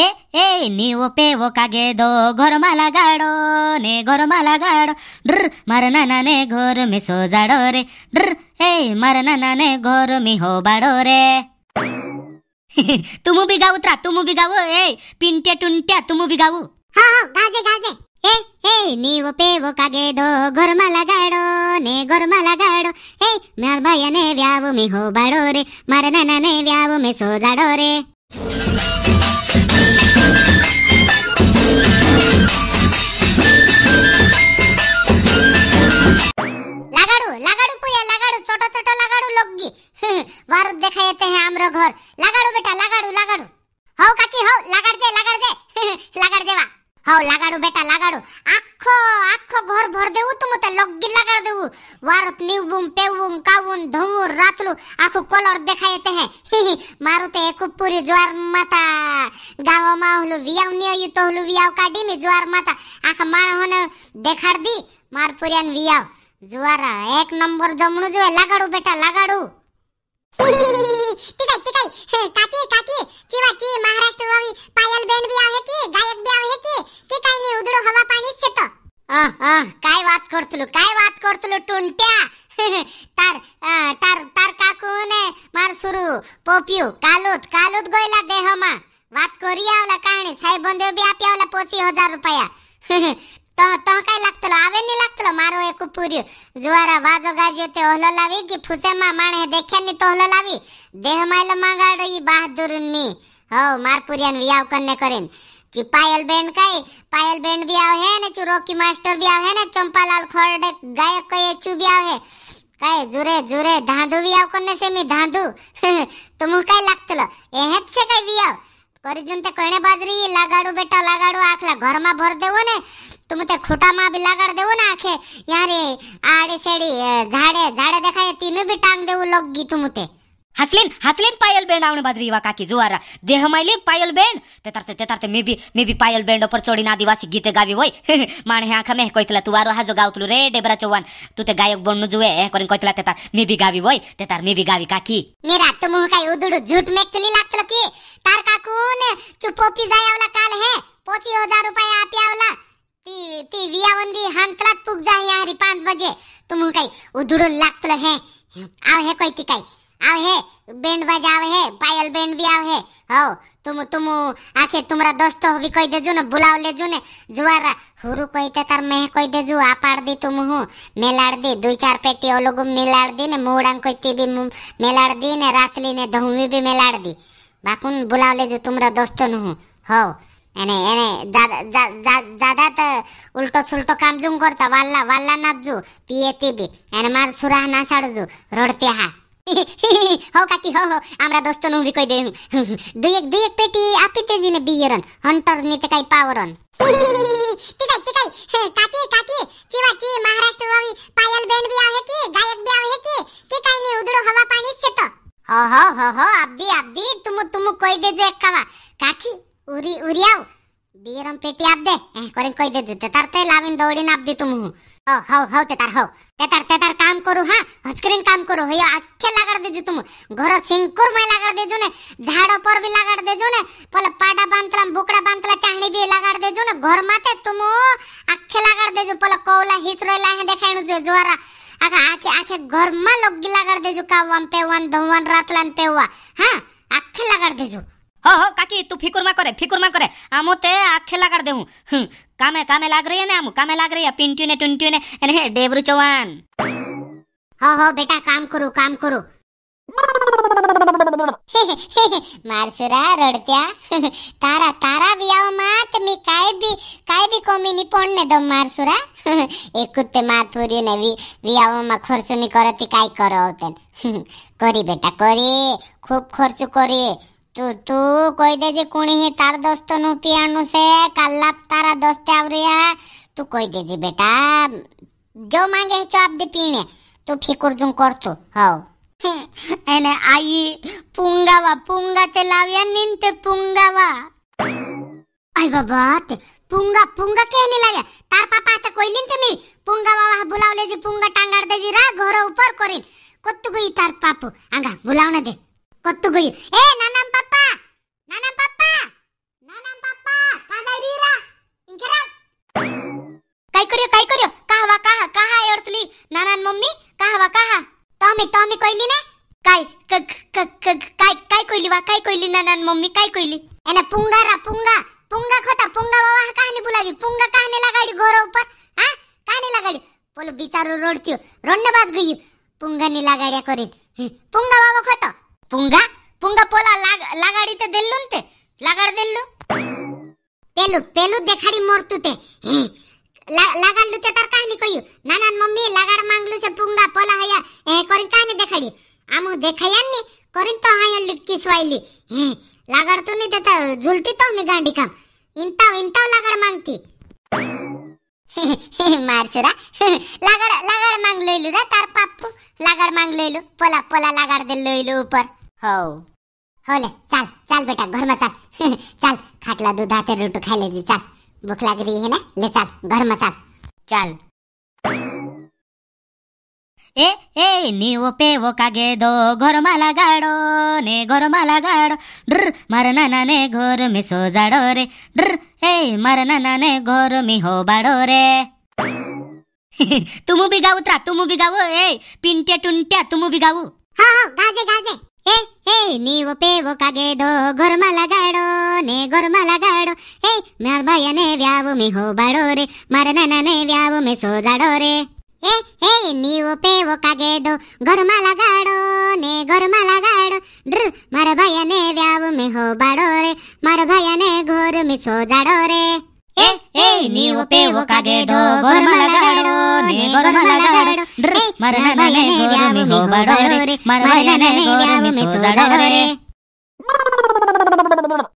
ए ए नीव पेव कागे दो घरमा लगाडो ने घरमा लगाडो ड्र मार नाना ने घर में सो जाडो रे ड्र ए मार नाना ने घर में हो बाडो रे तुम भी गाऊ त्रा तुम भी गाऊ ए पिंट्या टुंट्या तुम भी गाऊ हाँ हाँ गाजे गाजे ए ए नीव पेव कागे दो घरमा लगाडो ने घरमा लगाडो ए मार भैया ने व्याव में हो बाडो रे मार नाना ने व्याव में सो जाडो रे लोगी वारद देखा ये ते हैं हमरो घर लागाडू बेटा लागाडू लागाडू हाँ काकी हो लागाड दे लागाड दे लागाड देवा हो लागाडू बेटा लागाडू आखो आखो घर भर दे तुम ते लोगी लग्गी लागाड देऊ बूम निवबुम बूम कावुन धोऊर रातलू आखो कलर देखा ये ते हैं मारु ते एक पूरी ज्वार माता गाव माहुलू वियाव नियो तो हुलू वियाव काडी में ज्वार माता आँख मारा होने देखाड़ दी मारपुरियन वियाव જુવારા એક નંબર જમણું જોઈએ લાગાડું બેટા લાગાડું ટીકાઈ ટીકાઈ કાકી કાકી ચીવા ચી મહારાષ્ટ્ર વાવી પાયલ બેન બી આવે કે ગાયક બી આવે કે કે કાઈ ની ઉદડો હવા પાણી છે તો આ આ કાઈ વાત કરતલો કાઈ વાત કરતલો ટુંટ્યા તાર તાર તાર કાકુ ને માર સુરુ પોપિયું કાલુત કાલુત ગોયલા દેહમાં વાત કરી આવલા કાણી સાહેબ બંદે બી આપ્યા ઓલા પોસી હજાર રૂપિયા तह काय लागतलो लागतलो मारो एक बाजो ते लावी की फुसे मा माणे तो लावी देह मायलो ई हो मार पुरियान वियाव करने करेन पायल बैंड काय पायल बैंड भी आव है ने चू रॉकी मास्टर भी आव है ने चंपालाल खरडे गायक कये चु भी आव है काय जुरे जुरे धांधु भी आव करने से मी धांधू तुम काय लागतलो एहत से काय भी आव करी जनते कोणे बाजरी लगाड़ू बेटा लगाड़ू आखला घर में भर देवो ने तुम तुम्ही त्या खुटामा बी लागाड देऊ ना आखे यार ये आडे सेड़ी झाडे झाडे देखा ये तीनों भी टांग लोग गी तुम ते हसलेन हसलेन पायल बैंड आउने बाद रीवा काकी जुआरा देह मैले पायल बैंड ते तेतारते तेतारते मैं भी मैं भी पायल बैंड ऊपर चोडी ना दिवासी गीते गावी होय माने हाँख में कोइतला तुवारो हाजो गाउतलु रे डेबरा चौहान तू ते गायक बोलनु जुए ए करिन कोइतला तेतार मे बी गावी होय तेतार मे बी गावी काकी मेरा तो मुंह काय उदुडु झूठ में चली लागतलो की तार काकू ने चुपोपी जायावला काल है 50000 रुपया आपियावला ती ती पुग जा बजे तुम आव आव बैंड आव पायल बैंड भी आव तुम तुम आखे तुमरा दोस्त हो भी कोई बुलाव ले जू हुरु कोई ते तार मैं कोई दी तुम हूँ मेलाड़ दी दो चार पेटी मेलाड़ दी ने मोड़ां कोई ती भी दी ने रातली ने दहुमी भी मेलाड़ दी बाकुन बुलाव ले जो तुमरा दोस्तों हूँ हो એને એને દાદા તો ઉલટો સુલટો કામ જું કરતા વાલ્લા વાલ્લા નાખજો પીએતી બી એને માર સુરા ના સાડજો રડતે હા હો કાકી હો હો આમરા દોસ્તો નું બી કહી દે દુ એક દુ એક પેટી આપી તેજી ને બિયરન હંટર ની તે કઈ પાવરન ટીકાઈ ટીકાઈ કાકી કાકી ચીવા ચી મહારાષ્ટ્ર વાવી પાયલ બેન બી આવે કે ગાયક બી આવે કે કે કાઈ ની ઉદડો હવા પાણી છે તો હો હો હો હો આપદી આપદી તુમ તુમ કોઈ દેજો એક કાવા કાકી ಉರಿ ಉರಿಯಾವ್ ಬೀರಂ ಪೇಟಿ ಆಪ್ದೆ ಕೊರೆನ್ ಕೊಯ್ದೆ ತೆತಾರ್ತೆ ಲಾವಿನ್ ದೌಡಿನ ಆಪ್ದಿ ತುಮ್ ಹೂ ಹೌ ಹೌ ಹೌ ತೆತಾರ್ ಹೌ ತೆತಾರ್ ತೆತಾರ್ ಕಾಮ್ ಕರು ಹಾ ಹಸ್ಕ್ರೀನ್ ಕಾಮ್ ಕರು ಹಯ್ಯೋ ಅಕ್ಕೆ ಲಗಾಡ್ ದೇಜು ತುಮ್ ಘರ ಸಿಂಕುರ್ ಮೈ ಲಗಾಡ್ ದೇಜು ನೆ ಝಾಡ ಪರ್ ಬಿ ಲಗಾಡ್ ದೇಜು ನೆ ಪಲ ಪಾಡಾ ಬಾಂತಲ ಬುಕಡಾ ಬಾಂತಲ ಚಾಹಣಿ ಬಿ ಲಗಾಡ್ ದೇಜು ನೆ ಘರ ಮಾತೆ ತುಮ್ ಅಕ್ಕೆ ಲಗಾಡ್ ದೇಜು ಪಲ ಕೋಲ ಹಿಸ್ ರೈಲ ಹೆ ದೇಖಾಣು ಜೋ ಜೋರಾ आखा आखे आखे घर में लोग गिला कर देजू का वन पे वन धोवन रात लन पे हुआ हाँ आखे लगा देजू हो हो काकी तू फिकुर करे फिकुर करे आमो ते आखे लगाड़ देऊ कामे कामे लाग रही है ना कामे लाग रही है पिंटू ने टुंटू ने डेबरू चौहान हो हो बेटा काम करू काम करू मारसुरा रडत्या तारा तारा बी आव मात मी काय काय बी कोमी नी पोडणे दो मारसुरा एक कुत्ते मार ने वी वी आव मा खोरसुनी करती काय करो होतेन करी बेटा करी खूप खर्च करी તું કહી દેજે કોણી હે તાર દોસ્તોનું પિયાનું છે કાલાપ તારા દોસ્તે આવર્યા તું કહી દેજે બેટા જો માંગે છો આપ દે પીણે તું ફિકુર જું કરતો હવ એને આઈ પુંગાવા પુંગા તે લાવ્યા નીન તે પુંગાવા આય બાબા તે પુંગા પુંગા કે ને લાગ્યા તાર પાપા તે કોઈલીન તે મી પુંગા બાવા બોલાવલે જે પુંગા ટાંગાડ દેજી રા ઘર ઉપર કરી કોત્તુ ગઈ તાર પાપુ આંગા બોલાવને દે कत्तो गयो ए नानाम पप्पा नानाम पप्पा नानाम पप्पा कादा रीरा इंकरा काय कर्यो काय कर्यो काहवा काहा काहा अर्थली नानान मम्मी काहवा काहा तमे तमे कइली ने काय काय काय कइली वा काय कइली नानान मम्मी काय कइली एना पुंगा रा पुंगा पुंगा खटा पुंगा बाबा काहने बुलावी पुंगा काहने लगाडी घर ऊपर हा काहने लगाडी बोलो बिचारो रोड थियो रोन्ने बाज गयो पुंगा नि लगाड्या करिन पुंगा बाबा పుంగ పుంగ పోల లగాడితే దెల్లుంతే లగాడు దెల్లు పెలు పెలు దెఖాడి మోర్తుతే లగాడుతే తర్ కాని కొయ్యు నానన్ మమ్మీ లగాడ మాంగ్లు సే పుంగ పోల హయ కొరిన్ కాని దెఖాడి అము దెఖయన్ని కొరిన్ తో హయ లిక్కి స్వైలి లగాడుతుని తెత జుల్తి తో మీ గాండికం ఇంత ఇంత లగాడ మాంగ్తి మార్చురా లగడ లగడ మంగ లొయ్లురా తార్ పప్పు లగడ మంగ లొయ్లు పొల పొల లగడ దెల్ లొయ్లు ఊపర్ हो हो ले चाल चाल बेटा घरमा चल चाल खाटला दुधा ते रोटू खायला दे चाल भूख लागली हे ना ले चल घरमा चाल चल ए ए पे पेव कागे दो घर माला गाडो ने घर माला गाडो ड्र मार नाना ने घर मे सो जाडो रे ड्र ए मार नाना ने घर मे हो बाडो रे तुमू भी गाऊ त्रा तुमू भी गाऊ ए पिंट्या टुंट्या तुमू भी गाऊ हा हो, हा हो, गाजे गाजे ए ಏ ನೀವು પેવો કાગેદો ઘરમાં લગાડો ને ઘરમાં લગાડો હે ವ್ಯಾವು ભાઈને વ્યાવ મે હોબાડો રે ಏ ಏ ನೀವು ಪೇವು ಕಾಗೆದು ಗೊರ್ಮ ನೇ ಗೊರ್ಮ ಮರ ಭಯನೇ ವ್ಯಾವು ಮೆ ಹೋಬಾಡೋ ಮರ ಭಯನೇ ಘೋರು ఏ ఏ నీవు పేవు కాగేడో గొర్మలగాడో నే గొర్మలగాడో డ్రి